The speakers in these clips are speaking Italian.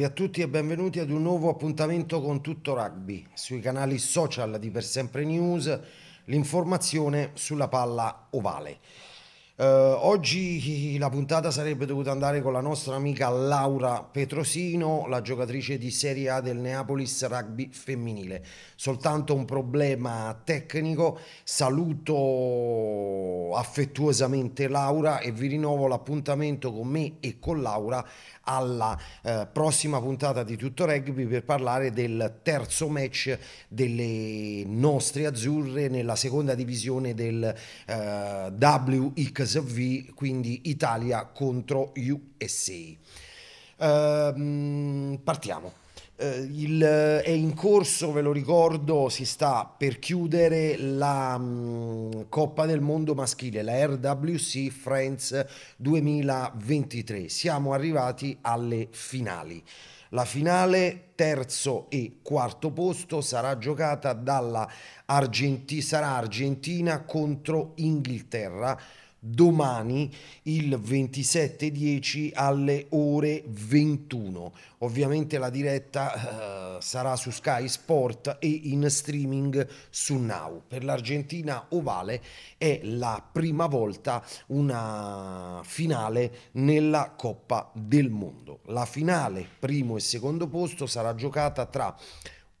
Salve a tutti e benvenuti ad un nuovo appuntamento con Tutto Rugby sui canali social di Per Sempre News, l'informazione sulla palla ovale. Eh, oggi la puntata sarebbe dovuta andare con la nostra amica Laura Petrosino, la giocatrice di Serie A del Neapolis Rugby femminile. Soltanto un problema tecnico. Saluto affettuosamente Laura e vi rinnovo l'appuntamento con me e con Laura alla eh, prossima puntata di Tutto Rugby per parlare del terzo match delle nostre azzurre nella seconda divisione del eh, WXV, quindi Italia contro USA. Uh, ehm, partiamo. Eh, il, eh, è in corso, ve lo ricordo, si sta per chiudere la mh, mm, Coppa del Mondo maschile, la RWC Friends 2023. Siamo arrivati alle finali. La finale terzo e quarto posto sarà giocata dalla Argenti- sarà Argentina contro Inghilterra domani il 27.10 alle ore 21. Ovviamente la diretta eh, sarà su Sky Sport e in streaming su Now. Per l'Argentina ovale è la prima volta una finale nella Coppa del Mondo. La finale primo e secondo posto sarà giocata tra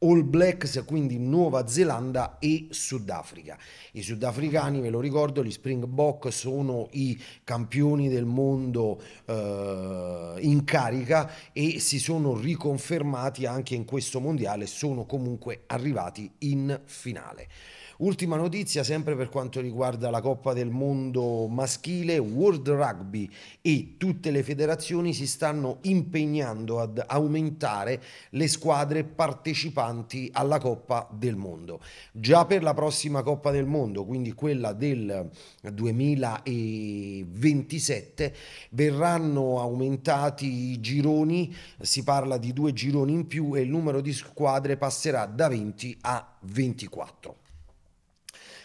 All Blacks, quindi Nuova Zelanda e Sudafrica. I sudafricani, ve lo ricordo, gli Springbok sono i campioni del mondo eh, in carica e si sono riconfermati anche in questo mondiale, sono comunque arrivati in finale. Ultima notizia sempre per quanto riguarda la Coppa del Mondo maschile, World Rugby e tutte le federazioni si stanno impegnando ad aumentare le squadre partecipanti alla Coppa del Mondo. Già per la prossima Coppa del Mondo, quindi quella del 2027, verranno aumentati i gironi, si parla di due gironi in più e il numero di squadre passerà da 20 a 24.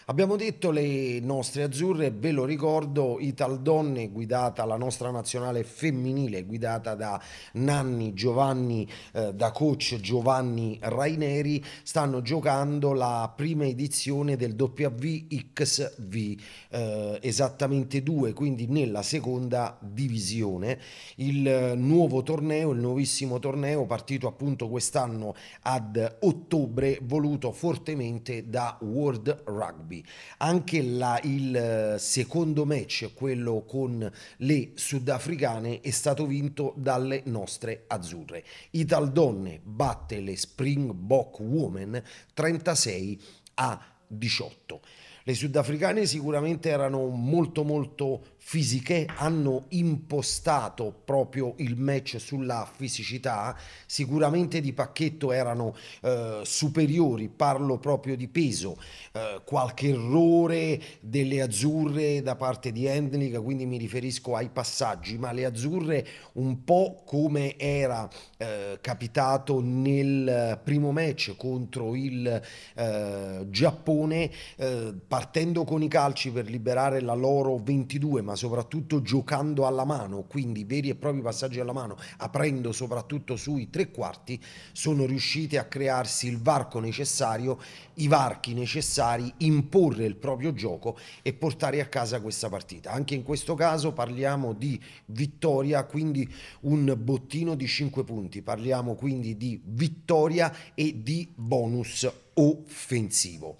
Abbiamo detto le nostre azzurre, ve lo ricordo, Italdonne guidata, la nostra nazionale femminile guidata da Nanni Giovanni, eh, da coach Giovanni Raineri, stanno giocando la prima edizione del WXV, eh, esattamente due, quindi nella seconda divisione. Il eh, nuovo torneo, il nuovissimo torneo partito appunto quest'anno ad ottobre, voluto fortemente da World Rugby rugby, anche la, il secondo match, quello con le sudafricane, è stato vinto dalle nostre azzurre. Ital Donne batte le Springbok Women 36 a 18. Le sudafricane sicuramente erano molto molto fisiche hanno impostato proprio il match sulla fisicità, sicuramente di pacchetto erano eh, superiori, parlo proprio di peso, eh, qualche errore delle azzurre da parte di Endling, quindi mi riferisco ai passaggi, ma le azzurre un po' come era eh, capitato nel primo match contro il eh, Giappone, eh, partendo con i calci per liberare la loro 22, ma ma soprattutto giocando alla mano, quindi veri e propri passaggi alla mano, aprendo soprattutto sui tre quarti, sono riuscite a crearsi il varco necessario, i varchi necessari, imporre il proprio gioco e portare a casa questa partita. Anche in questo caso parliamo di vittoria, quindi un bottino di 5 punti, parliamo quindi di vittoria e di bonus offensivo.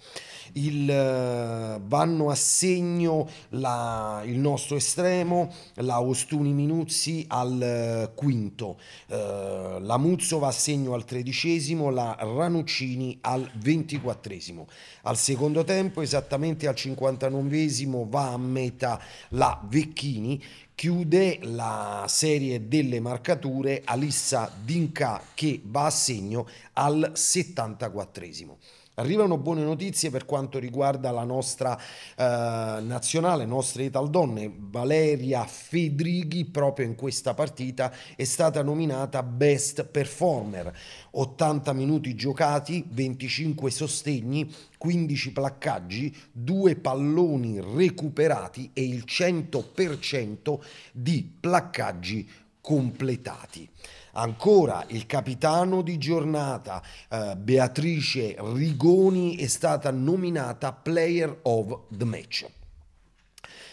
Il, eh, vanno a segno la, il nostro estremo, la Ostuni Minuzzi al eh, quinto, eh, la Muzzo va a segno al tredicesimo, la Ranuccini al ventiquattresimo. Al secondo tempo, esattamente al cinquantanovesimo, va a meta la Vecchini chiude la serie delle marcature Alissa Dinka che va a segno al 74esimo. Arrivano buone notizie per quanto riguarda la nostra eh, nazionale, nostre Italdonne. Valeria Fedrighi proprio in questa partita è stata nominata Best Performer. 80 minuti giocati, 25 sostegni, 15 placcaggi, 2 palloni recuperati e il 100% di placcaggi completati. Ancora il capitano di giornata eh, Beatrice Rigoni è stata nominata Player of the Match.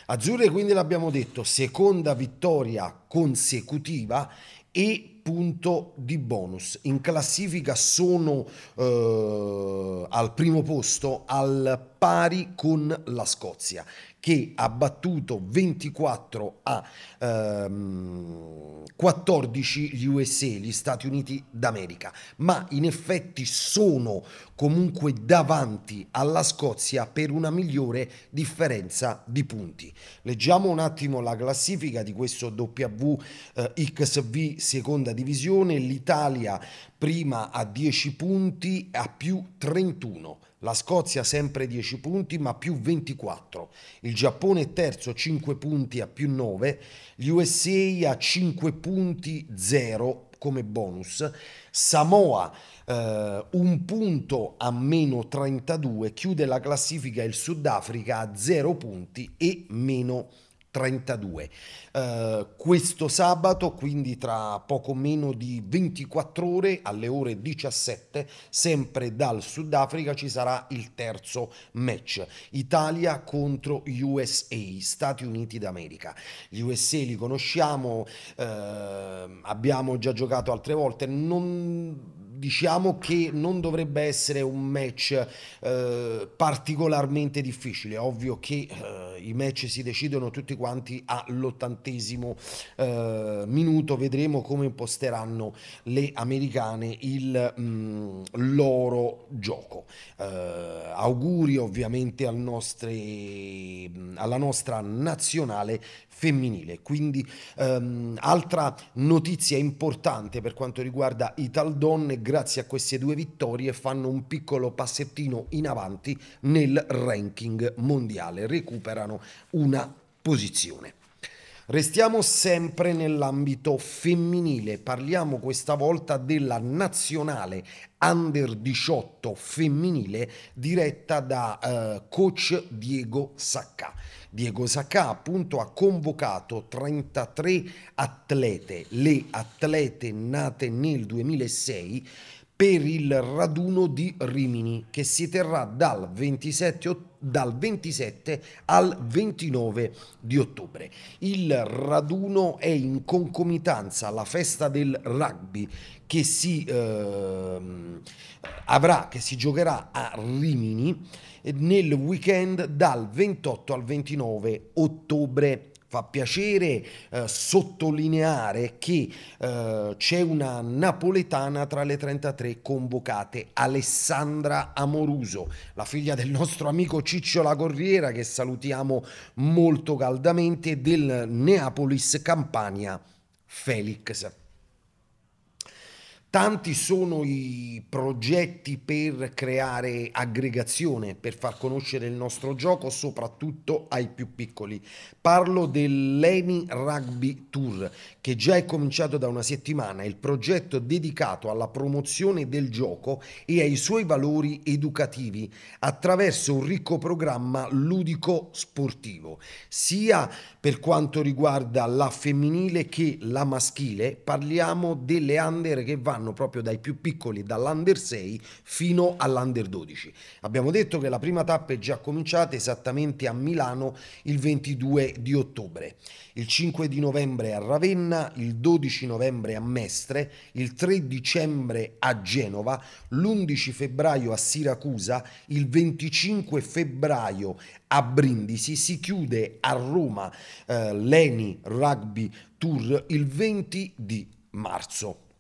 Azzurre quindi l'abbiamo detto, seconda vittoria consecutiva e punto di bonus. In classifica sono eh, al primo posto al pari con la Scozia che ha battuto 24 a ehm, 14 gli USA, gli Stati Uniti d'America, ma in effetti sono comunque davanti alla Scozia per una migliore differenza di punti. Leggiamo un attimo la classifica di questo WXV seconda divisione, l'Italia prima a 10 punti a più 31, la Scozia sempre 10 punti ma più 24, il Giappone terzo 5 punti a più 9, gli USA a 5 punti 0 come bonus, Samoa eh, un punto a meno 32, chiude la classifica il Sudafrica a 0 punti e meno 32. 32. Uh, eh, questo sabato, quindi tra poco meno di 24 ore, alle ore 17, sempre dal Sudafrica ci sarà il terzo match. Italia contro USA, Stati Uniti d'America. Gli USA li conosciamo, uh, abbiamo già giocato altre volte, non diciamo che non dovrebbe essere un match eh, particolarmente difficile. Ovvio che eh, i match si decidono tutti quanti all'ottantesimo eh, minuto. Vedremo come imposteranno le americane il mh, mm, loro gioco. Eh, auguri ovviamente al nostre, mm, alla nostra nazionale femminile. Quindi ehm, altra notizia importante per quanto riguarda i Italdonne grazie a queste due vittorie fanno un piccolo passettino in avanti nel ranking mondiale, recuperano una posizione. Restiamo sempre nell'ambito femminile, parliamo questa volta della nazionale under 18 femminile diretta da eh, coach Diego Sacca. Diego Sacca appunto ha convocato 33 atlete, le atlete nate nel 2006 per il raduno di Rimini che si terrà dal 27 ottobre dal 27 al 29 di ottobre. Il raduno è in concomitanza alla festa del rugby che si eh, avrà, che si giocherà a Rimini eh, nel weekend dal 28 al 29 ottobre fa piacere eh, sottolineare che eh, c'è una napoletana tra le 33 convocate, Alessandra Amoruso, la figlia del nostro amico Ciccio La Corriera che salutiamo molto caldamente del Neapolis Campania Felix. Tanti sono i progetti per creare aggregazione, per far conoscere il nostro gioco soprattutto ai più piccoli. Parlo dell'ENI Rugby Tour che già è cominciato da una settimana, il progetto dedicato alla promozione del gioco e ai suoi valori educativi attraverso un ricco programma ludico sportivo, sia per quanto riguarda la femminile che la maschile, parliamo delle under che vanno vanno proprio dai più piccoli, dall'under 6 fino all'under 12. Abbiamo detto che la prima tappa è già cominciata esattamente a Milano il 22 di ottobre, il 5 di novembre a Ravenna, il 12 novembre a Mestre, il 3 dicembre a Genova, l'11 febbraio a Siracusa, il 25 febbraio a Brindisi, si chiude a Roma eh, l'Eni Rugby Tour il 20 di marzo.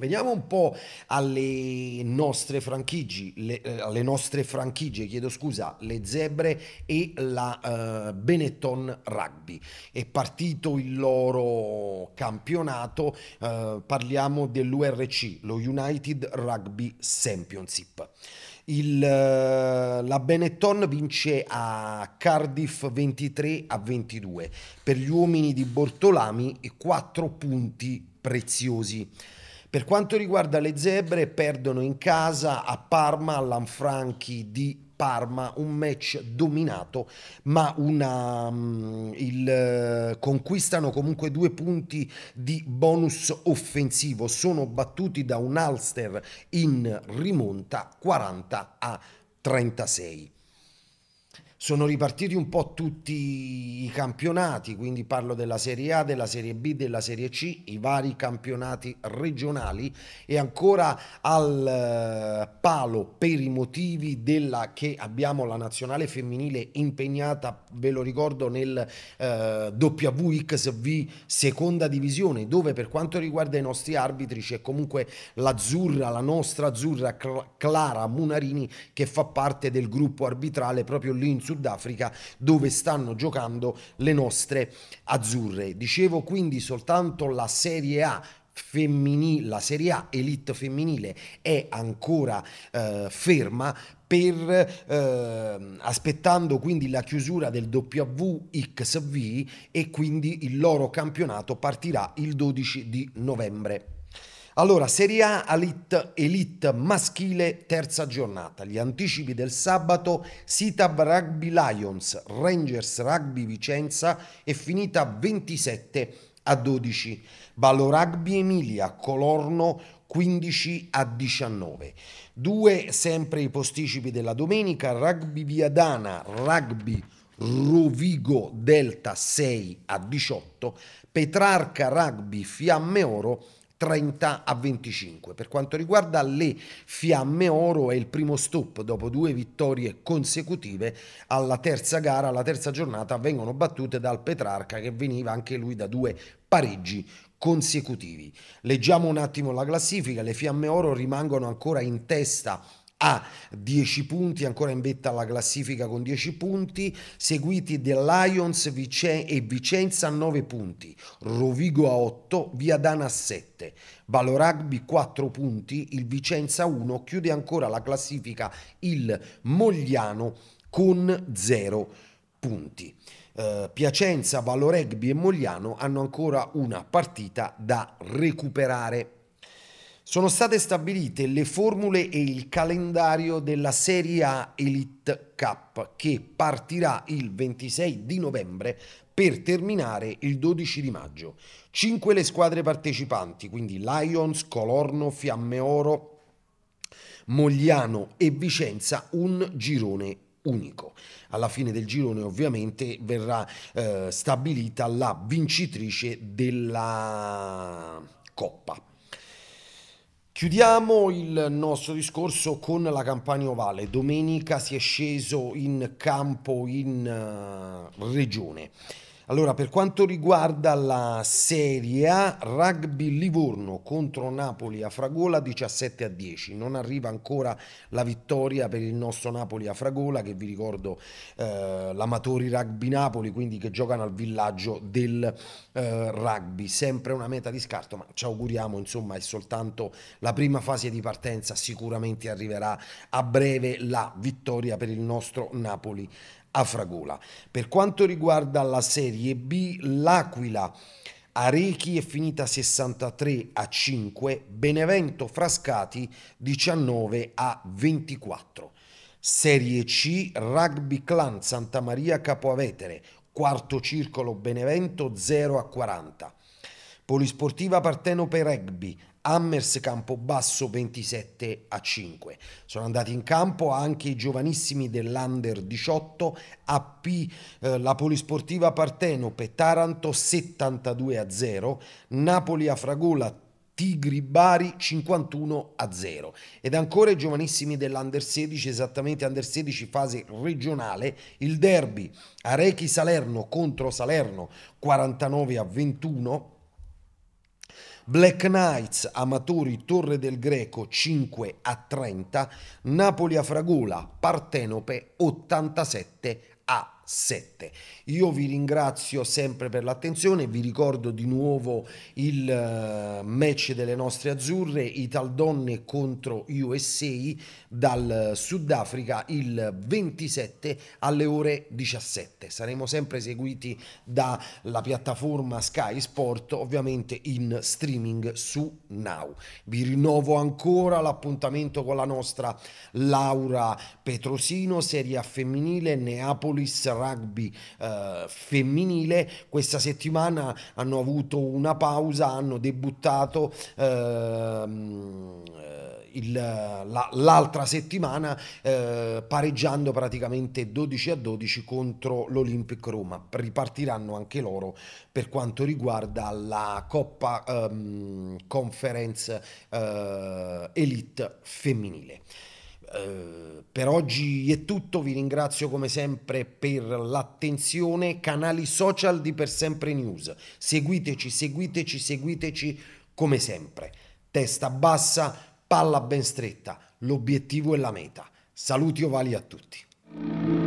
Veniamo un po' alle nostre franchigie, le, eh, alle nostre franchigie, chiedo scusa, le Zebre e la eh, Benetton Rugby. È partito il loro campionato, eh, parliamo dell'URC, lo United Rugby Championship. Il, eh, la Benetton vince a Cardiff 23 a 22 per gli uomini di Bortolami e 4 punti preziosi. Per quanto riguarda le zebre, perdono in casa a Parma all'Anfranchi di Parma, un match dominato, ma una, um, il, uh, conquistano comunque due punti di bonus offensivo. Sono battuti da un Ulster in rimonta 40 a 36 sono ripartiti un po' tutti i campionati, quindi parlo della Serie A, della Serie B, della Serie C, i vari campionati regionali e ancora al eh, palo per i motivi della che abbiamo la nazionale femminile impegnata, ve lo ricordo, nel eh, WXV seconda divisione, dove per quanto riguarda i nostri arbitri c'è comunque l'azzurra, la nostra azzurra Clara Munarini che fa parte del gruppo arbitrale proprio lì in su Sudafrica dove stanno giocando le nostre azzurre. Dicevo quindi soltanto la Serie A Femminile, la Serie A Elite femminile è ancora eh, ferma per, eh, aspettando quindi la chiusura del WXV e quindi il loro campionato partirà il 12 di novembre. Allora, Serie A Elite, Elite maschile, terza giornata. Gli anticipi del sabato, Sitab Rugby Lions, Rangers Rugby Vicenza è finita 27 a 12. Ballo Rugby Emilia, Colorno 15 a 19. Due sempre i posticipi della domenica, Rugby Viadana, Rugby Rovigo Delta 6 a 18, Petrarca Rugby Fiamme Oro 30 a 25. Per quanto riguarda le Fiamme Oro è il primo stop dopo due vittorie consecutive alla terza gara, alla terza giornata vengono battute dal Petrarca che veniva anche lui da due pareggi consecutivi. Leggiamo un attimo la classifica, le Fiamme Oro rimangono ancora in testa a 10 punti, ancora in vetta alla classifica con 10 punti, seguiti dell'Ions Vicen- e Vicenza a 9 punti, Rovigo a 8, Viadana a 7, Valoragbi 4 punti, il Vicenza 1, chiude ancora la classifica il Mogliano con 0 punti. Eh, Piacenza, Valoregbi e Mogliano hanno ancora una partita da recuperare. Sono state stabilite le formule e il calendario della Serie A Elite Cup che partirà il 26 di novembre per terminare il 12 di maggio. Cinque le squadre partecipanti, quindi Lions, Colorno, Fiamme Oro, Mogliano e Vicenza, un girone unico. Alla fine del girone ovviamente verrà eh, stabilita la vincitrice della Coppa. Chiudiamo il nostro discorso con la campagna ovale. Domenica si è sceso in campo in uh, regione. Allora, per quanto riguarda la Serie A, rugby Livorno contro Napoli a Fragola 17 a 10. Non arriva ancora la vittoria per il nostro Napoli a Fragola, che vi ricordo eh, l'amatori rugby Napoli, quindi che giocano al villaggio del eh, rugby. Sempre una meta di scarto, ma ci auguriamo, insomma, è soltanto la prima fase di partenza. Sicuramente arriverà a breve la vittoria per il nostro Napoli a Fragula. Per quanto riguarda la Serie B, l'Aquila Arechi è finita 63 a 5, Benevento Frascati 19 a 24. Serie C, Rugby Clan Santa Maria Capoavetere, quarto circolo Benevento 0 a 40. Polisportiva Partenope Rugby, Hammers Campobasso 27 a 5. Sono andati in campo anche i giovanissimi dell'Under 18 AP eh, la Polisportiva Partenope Taranto 72 a 0, Napoli a Fragola Tigri Bari 51 a 0 ed ancora i giovanissimi dell'Under 16 esattamente Under 16 fase regionale il derby Arechi Salerno contro Salerno 49 a 21 Black Knights, Amatori, Torre del Greco 5 a 30, Napoli a Fragula, Partenope 87 a 30. 7. Io vi ringrazio sempre per l'attenzione, vi ricordo di nuovo il eh, match delle nostre azzurre, Italdonne contro USA dal Sudafrica il 27 alle ore 17. Saremo sempre seguiti dalla piattaforma Sky Sport, ovviamente in streaming su Now. Vi rinnovo ancora l'appuntamento con la nostra Laura Petrosino, Serie A femminile Neapolis rugby eh, femminile. Questa settimana hanno avuto una pausa, hanno debuttato ehm, eh, l'altra la, settimana eh, pareggiando praticamente 12 a 12 contro l'Olympic Roma. Ripartiranno anche loro per quanto riguarda la Coppa ehm, Conference eh, Elite femminile. Eh, per oggi è tutto, vi ringrazio come sempre per l'attenzione, canali social di Per Sempre News, seguiteci, seguiteci, seguiteci come sempre, testa bassa, palla ben stretta, l'obiettivo è la meta. Saluti ovali a tutti.